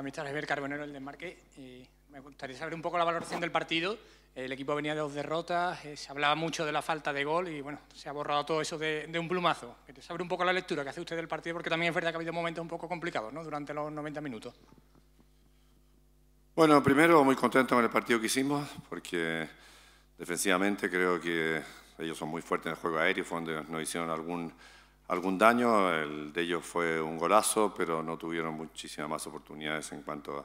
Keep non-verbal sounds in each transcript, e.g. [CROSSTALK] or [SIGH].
amistad Javier Carbonero, el desmarque. Y me gustaría saber un poco la valoración del partido. El equipo venía de dos derrotas, eh, se hablaba mucho de la falta de gol y bueno, se ha borrado todo eso de, un plumazo. te saber un poco la lectura que hace usted del partido, porque también es verdad que ha habido momentos un poco complicados ¿no? durante los 90 minutos. Bueno, primero muy contento con el partido que hicimos, porque defensivamente creo que ellos son muy fuertes en el juego aéreo, fue donde nos hicieron algún algún daño, el de ellos fue un golazo, pero no tuvieron muchísimas más oportunidades en cuanto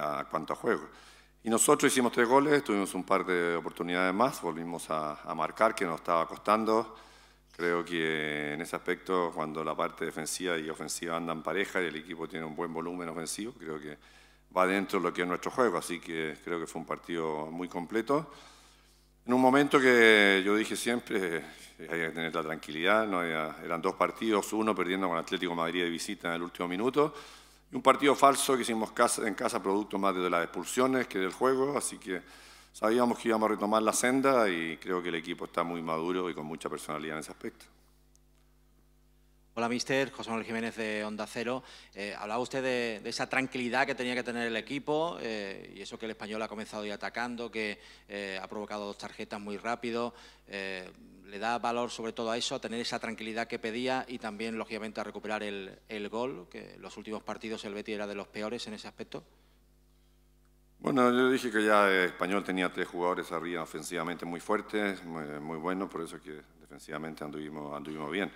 a, cuanto a juego. Y nosotros hicimos tres goles, tuvimos un par de oportunidades más, volvimos a, a, marcar, que nos estaba costando. Creo que en ese aspecto, cuando la parte defensiva y ofensiva andan pareja y el equipo tiene un buen volumen ofensivo, creo que va dentro de lo que es nuestro juego. Así que creo que fue un partido muy completo. En un momento que yo dije siempre, eh, hay que tener la tranquilidad, no eran dos partidos, uno perdiendo con Atlético Madrid de visita en el último minuto, y un partido falso que hicimos casa, en casa producto más de las expulsiones que del juego, así que sabíamos que íbamos a retomar la senda y creo que el equipo está muy maduro y con mucha personalidad en ese aspecto. Hola, mister. José Manuel Jiménez de Onda Cero. Eh, hablaba usted de, esa tranquilidad que tenía que tener el equipo eh, y eso que el español ha comenzado ya atacando, que eh, ha provocado dos tarjetas muy rápido. le da valor sobre todo a eso, a tener esa tranquilidad que pedía y también, lógicamente, a recuperar el, gol, que en los últimos partidos el Betty era de los peores en ese aspecto. Bueno, yo dije que ya el Español tenía tres jugadores arriba ofensivamente muy fuertes, muy, buenos, por eso que defensivamente anduvimos, anduvimos bien.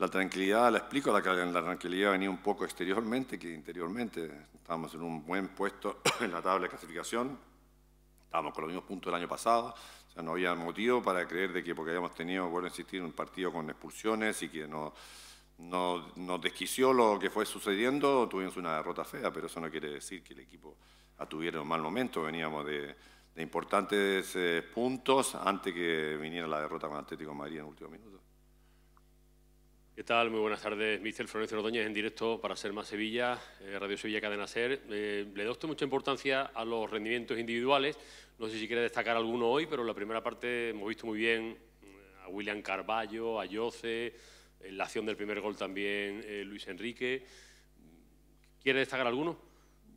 La tranquilidad, la explico, la, tranquilidad venía un poco exteriormente que interiormente. Estábamos en un buen puesto [COUGHS] en la tabla de clasificación, estábamos con los mismos puntos del año pasado, o sea, no había motivo para creer de que porque habíamos tenido, vuelvo a insistir, un partido con expulsiones y que no nos desquició lo que fue sucediendo, tuvimos una derrota fea, pero eso no quiere decir que el equipo tuviera un mal momento. Veníamos de, importantes eh, puntos antes que viniera la derrota con Atlético Madrid en el último minuto. ¿Qué tal? Muy buenas tardes, Mister Florencio Ordóñez, en directo para Ser Más Sevilla, eh, Radio Sevilla Cadena Ser. Eh, le doy usted mucha importancia a los rendimientos individuales. No sé si quiere destacar alguno hoy, pero en la primera parte hemos visto muy bien eh, a William Carballo, a Yoce, en la acción del primer gol también Luis Enrique. ¿Quiere destacar alguno?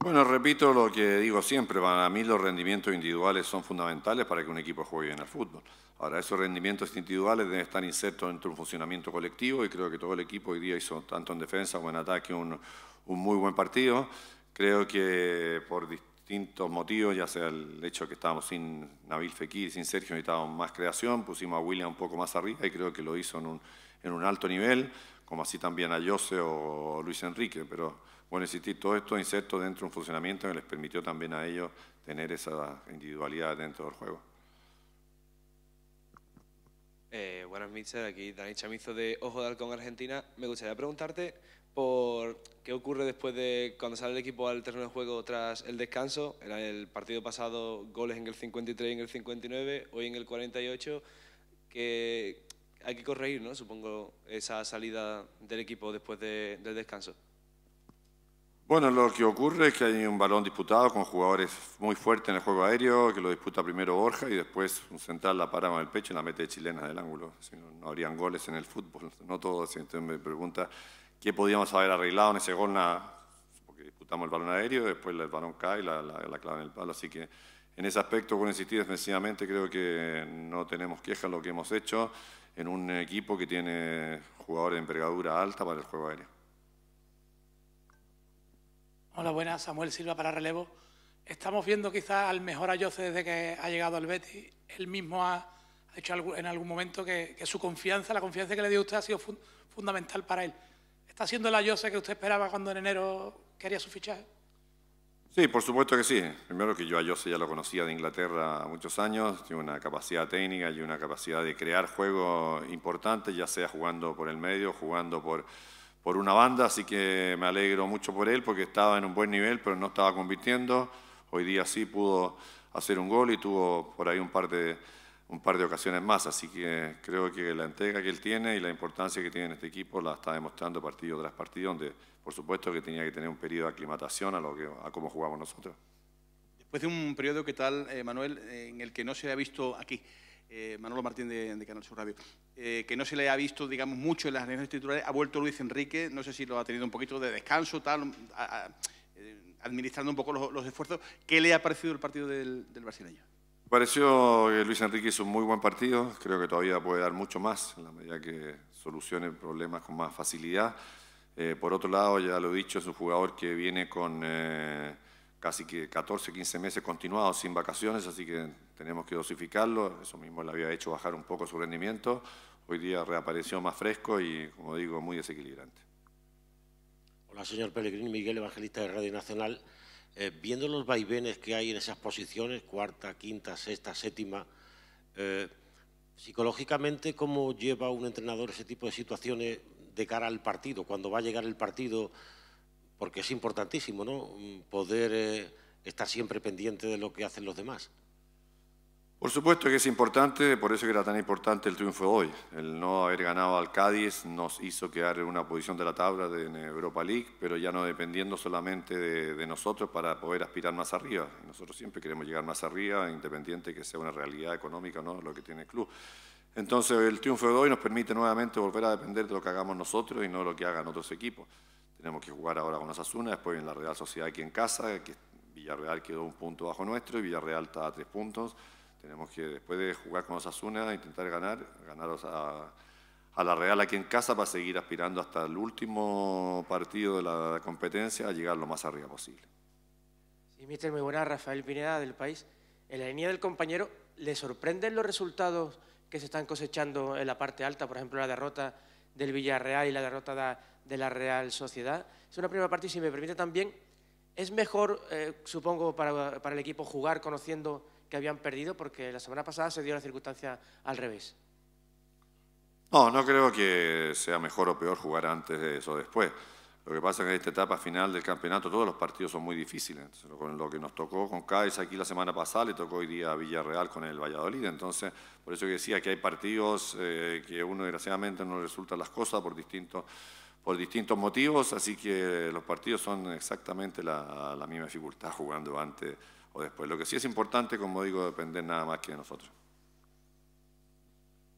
Bueno, repito lo que digo siempre, para mí los rendimientos individuales son fundamentales para que un equipo juegue bien al fútbol. Ahora, esos rendimientos individuales deben estar insertos dentro de un funcionamiento colectivo y creo que todo el equipo hoy día hizo, tanto en defensa como en ataque, un, muy buen partido. Creo que por distintos motivos, ya sea el hecho de que estábamos sin Nabil Fekir, sin Sergio, necesitábamos más creación, pusimos a William un poco más arriba y creo que lo hizo en un, en un alto nivel, como así también a Jose o Luis Enrique, pero bueno, existir todo esto inserto dentro de un funcionamiento que les permitió también a ellos tener esa individualidad dentro del juego. Eh, buenas, Mitchell. Aquí Dani Chamizo de Ojo de Halcón Argentina. Me gustaría preguntarte por qué ocurre después de cuando sale el equipo al terreno de juego tras el descanso. En el partido pasado, goles en el 53 y en el 59, hoy en el 48. Que hay que corregir, ¿no? Supongo, esa salida del equipo después del descanso. Bueno, lo que ocurre es que hay un balón disputado con jugadores muy fuertes en el juego aéreo, que lo disputa primero Borja y después un central la para con el pecho y la mete chilena del ángulo. Si no, habrían goles en el fútbol, no todos. Entonces me pregunta qué podíamos haber arreglado en ese gol, nada. Porque disputamos el balón aéreo, después el balón cae y la, la, clava en el palo. Así que en ese aspecto, con insistir defensivamente, creo que no tenemos quejas lo que hemos hecho en un equipo que tiene jugadores de envergadura alta para el juego aéreo. Hola, buenas. Samuel Silva para relevo. Estamos viendo quizás al mejor Ayose desde que ha llegado al Betis. Él mismo ha hecho en algún momento que, su confianza, la confianza que le dio usted ha sido fundamental para él. ¿Está siendo el Ayose que usted esperaba cuando en enero quería su fichaje? Sí, por supuesto que sí. Primero que yo a Ayose ya lo conocía de Inglaterra muchos años, tiene una capacidad técnica y una capacidad de crear juegos importantes, ya sea jugando por el medio, jugando por, por una banda, así que me alegro mucho por él porque estaba en un buen nivel, pero no estaba convirtiendo. Hoy día sí pudo hacer un gol y tuvo por ahí un par de, un par de ocasiones más, así que creo que la entrega que él tiene y la importancia que tiene en este equipo la está demostrando partido tras partido, donde por supuesto que tenía que tener un periodo de aclimatación a, lo que, a cómo jugamos nosotros. Después de un periodo, que tal, eh, Manuel, eh, en el que no se ha visto aquí? Eh, Manolo Martín de, Canal Sur Radio, eh, que no se le ha visto, digamos, mucho en las reuniones titulares. Ha vuelto Luis Enrique, no sé si lo ha tenido un poquito de descanso, tal, eh, administrando un poco los, esfuerzos. ¿Qué le ha parecido el partido del, del Pareció que Luis Enrique es un muy buen partido, creo que todavía puede dar mucho más en la medida que solucione problemas con más facilidad. por otro lado, ya lo he dicho, es un jugador que viene con casi que 14, 15 meses continuados sin vacaciones, así que tenemos que dosificarlo. Eso mismo le había hecho bajar un poco su rendimiento. Hoy día reapareció más fresco y, como digo, muy desequilibrante. Hola, señor Pellegrini, Miguel Evangelista de Radio Nacional. Eh, viendo los vaivenes que hay en esas posiciones, cuarta, quinta, sexta, séptima, eh, psicológicamente, ¿cómo lleva un entrenador ese tipo de situaciones de cara al partido? Cuando va a llegar el partido, porque es importantísimo, ¿no? Poder eh, estar siempre pendiente de lo que hacen los demás. Por supuesto que es importante, por eso que era tan importante el triunfo de hoy. El no haber ganado al Cádiz nos hizo quedar en una posición de la tabla de, Europa League, pero ya no dependiendo solamente de, nosotros para poder aspirar más arriba. Nosotros siempre queremos llegar más arriba, independiente que sea una realidad económica o no lo que tiene el club. Entonces el triunfo de hoy nos permite nuevamente volver a depender de lo que hagamos nosotros y no de lo que hagan otros equipos. Tenemos que jugar ahora con Osasuna, después en la Real Sociedad aquí en casa, que Villarreal quedó un punto bajo nuestro y Villarreal está a tres puntos. Tenemos que, después de jugar con Osasuna, intentar ganar, ganar a, la Real aquí en casa para seguir aspirando hasta el último partido de la competencia a llegar lo más arriba posible. Sí, mister, muy buena. Rafael Pineda, del País. En la línea del compañero, ¿le sorprenden los resultados que se están cosechando en la parte alta? Por ejemplo, la derrota del Villarreal y la derrota de de la Real Sociedad. Es una primera parte y si me permite también, es mejor, eh, supongo, para, el equipo jugar conociendo que habían perdido porque la semana pasada se dio la circunstancia al revés. No, no creo que sea mejor o peor jugar antes de eso o después. Lo que pasa es que en esta etapa final del campeonato todos los partidos son muy difíciles. lo que nos tocó con Cádiz aquí la semana pasada, le tocó hoy día a Villarreal con el Valladolid. Entonces, por eso que decía que hay partidos eh, que uno desgraciadamente no resultan las cosas por distintos por distintos motivos, así que los partidos son exactamente la, misma dificultad jugando antes o después. Lo que sí es importante, como digo, depender nada más que de nosotros.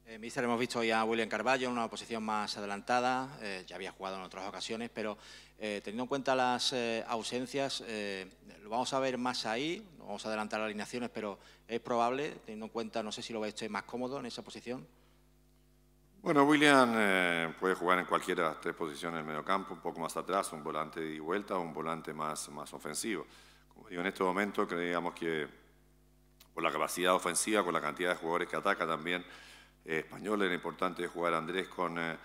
Eh, hemos visto ya a William Carballo en una posición más adelantada, eh, ya había jugado en otras ocasiones, pero eh, teniendo en cuenta las eh, ausencias, lo vamos a ver más ahí, vamos a adelantar las alineaciones, pero es probable, teniendo en cuenta, no sé si lo veis más cómodo en esa posición. Bueno, William eh, puede jugar en cualquiera de las tres posiciones del mediocampo, un poco más atrás, un volante de vuelta o un volante más, más ofensivo. Como digo, en este momento creíamos que por la capacidad ofensiva, con la cantidad de jugadores que ataca también eh, español, era importante jugar Andrés con, eh,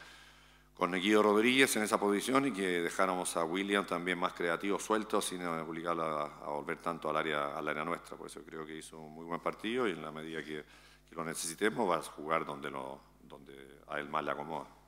con Guido Rodríguez en esa posición y que dejáramos a William también más creativo, suelto, sin obligarlo a, volver tanto al área, nuestra. Por eso creo que hizo un muy buen partido y en la medida que, que lo necesitemos va a jugar donde lo donde a él más le acomoda.